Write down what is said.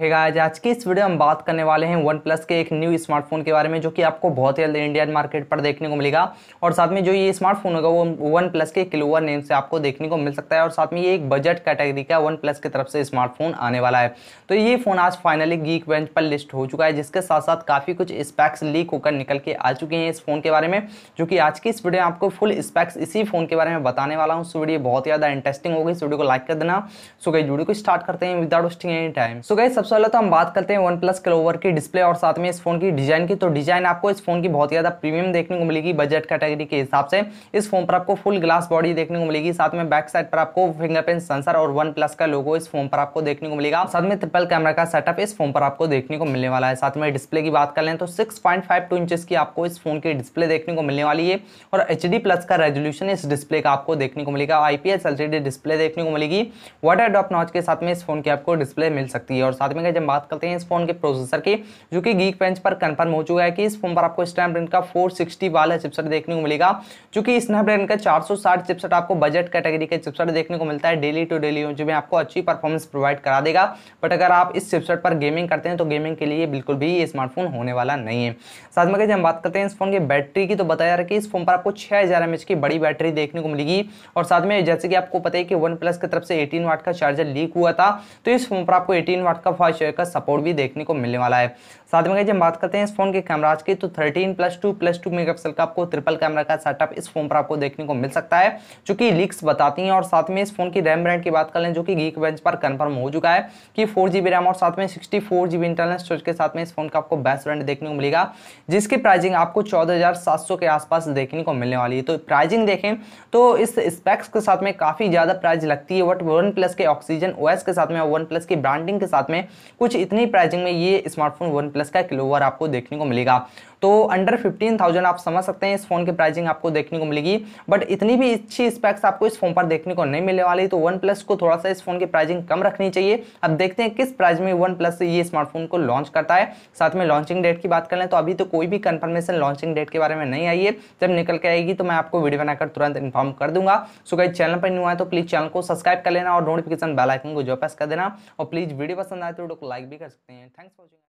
hey guys आज की इस वीडियो में हम बात करने वाले हैं वन प्लस के एक न्यू स्मार्टफोन के बारे में जो कि आपको बहुत ही जल्द इंडियन मार्केट पर देखने को मिलेगा और साथ में जो ये स्मार्टफोन होगा वो वन प्लस के क्लोवर नेम से आपको देखने को मिल सकता है और साथ में ये एक बजट कैटेगरी का वन प्लस की तरफ से स्मार्टफोन आने वाला है तो ये फ़ोन आज फाइनली गीक बेंच पर लिस्ट हो चुका है जिसके साथ साथ काफ़ी कुछ स्पैक्स लीक होकर निकल के आ चुके हैं इस फ़ोन के बारे में जो कि आज की इस वीडियो में आपको फुल स्पैक्स इसी फ़ोन के बारे में बताने वाला हूँ वीडियो बहुत ज़्यादा इंटरेस्टिंग होगी इस वीडियो को लाइक कर देना सो गई वीडियो को स्टार्ट करते हैं without wasting any time so guys सबसे पहले तो हम बात करते हैं वन प्लस क्लोवर की डिस्प्ले और साथ में इस फोन की डिजाइन की तो डिजाइन आपको इस फोन की बहुत ज़्यादा प्रीमियम देखने को मिलेगी बजट कैटेगरी के हिसाब से इस फोन पर आपको फुल ग्लास बॉडी देखने को मिलेगी साथ में बैक साइड पर आपको फिंगरप्रिंट सेंसर और वन प्लस का लोगो इस फोन पर आपको देखने को मिलेगा साथ में ट्रिपल कैमरा का सेटअप इस फोन पर आपको देखने को मिलने वाला है साथ में डिस्प्ले की बात कर लें तो सिक्स पॉइंट की आपको इस फोन की डिस्प्ले देखने को मिलने वाली है और एच प्लस का रेजोल्यूशन इस डिस्प्ले का आपको देखने को मिलेगा आईपीएस एलसीडी डिस्प्ले देखने को मिलेगी वाटर डॉप नॉच के साथ में इस फोन की आपको डिस्प्ले मिल सकती है और साथ बाद में जब बात करते हैं इस फोन के प्रोसेसर की जो कि गीक पेंच पर कंफर्म हो चुका है कि इस फोन पर आपको स्नैपड्रैगन का 460 वाला चिपसेट देखने को मिलेगा जो कि स्नैपड्रैगन का 460 चिपसेट आपको बजट कैटेगरी के चिपसेट देखने को मिलता है डेली टू डेली जो भी आपको अच्छी परफॉर्मेंस प्रोवाइड करा देगा बट अगर आप इस चिपसेट पर गेमिंग करते हैं तो गेमिंग के लिए बिल्कुल भी ये स्मार्टफोन होने वाला नहीं है साथ में जब बात करते हैं इस फोन की बैटरी की तो बताया जा रहा है कि इस फोन पर आपको छह हज़ार की बड़ी बैटरी देखने को मिलेगी और साथ में जैसे कि आपको पता है कि वन प्लस की तरफ से एटीन वाट का चार्जर लीक हुआ था तो इस फोन पर आपको एटीन वाट का फास्ट शेयर का सपोर्ट भी देखने को मिलने वाला है साथ में जब बात करते हैं इस फोन के कैमराज की तो thirteen plus two plus two mega का आपको ट्रिपल कैमरा का सेटअप इस फोन पर आपको देखने को मिल सकता है जो कि लीक्स बताती हैं और साथ में इस फोन की रैम ब्रांड की बात कर लें जो कि गीक बेंच पर कन्फर्म हो चुका है कि फोर रैम और साथ में सिक्सटी फोर इंटरनल स्टोरेज के साथ में इस फोन का आपको बेस्ट ब्रांड देखने को मिलेगा जिसकी प्राइजिंग आपको चौदह के आसपास देखने को मिलने वाली है तो प्राइजिंग देखें तो इस स्पेक्स के साथ में काफ़ी ज़्यादा प्राइस लगती है वट वन प्लस के ऑक्सीजन ओएस के साथ में और वन प्लस की ब्रांडिंग के साथ में कुछ इतनी प्राइसिंग में ये स्मार्टफोन वन प्लस का किलोवर आपको देखने को मिलेगा तो अंडर फिफ्टीन थाउजेंड आप समझ सकते हैं इस फोन की प्राइसिंग आपको देखने को मिलेगी बट इतनी भी अच्छी स्पेक्स आपको इस फोन पर देखने को नहीं मिलने वाली तो वन प्लस को थोड़ा सा इस फोन की प्राइसिंग कम रखनी चाहिए अब देखते हैं किस प्राइस में वन प्लस ये स्मार्टफोन को लॉन्च करता है साथ में लॉन्चिंग डेट की बात कर लें तो अभी तो कोई भी कंफर्मेशन लॉन्चिंग डेट के बारे में नहीं आई है जब निकल के आएगी तो मैं आपको वीडियो बनाकर तुरंत इन्फॉर्म कर दूंगा सो गाइज चैनल पर नहीं हुआ तो प्लीज चैनल को सब्सक्राइब कर लेना और नोटिफिकेशन बेल को जो प्रेस कर देना और प्लीज वीडियो पसंद आए तो लाइक भी कर सकते हैं थैंक्स फॉर